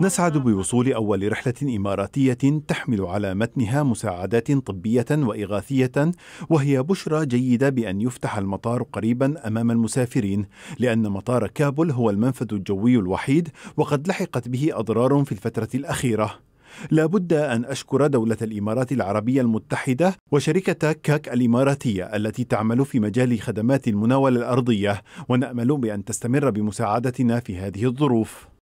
نسعد بوصول أول رحلة إماراتية تحمل على متنها مساعدات طبية وإغاثية وهي بشرى جيدة بأن يفتح المطار قريبا أمام المسافرين لأن مطار كابل هو المنفذ الجوي الوحيد وقد لحقت به أضرار في الفترة الأخيرة لا بد أن أشكر دولة الإمارات العربية المتحدة وشركة كاك الإماراتية التي تعمل في مجال خدمات المناولة الأرضية ونأمل بأن تستمر بمساعدتنا في هذه الظروف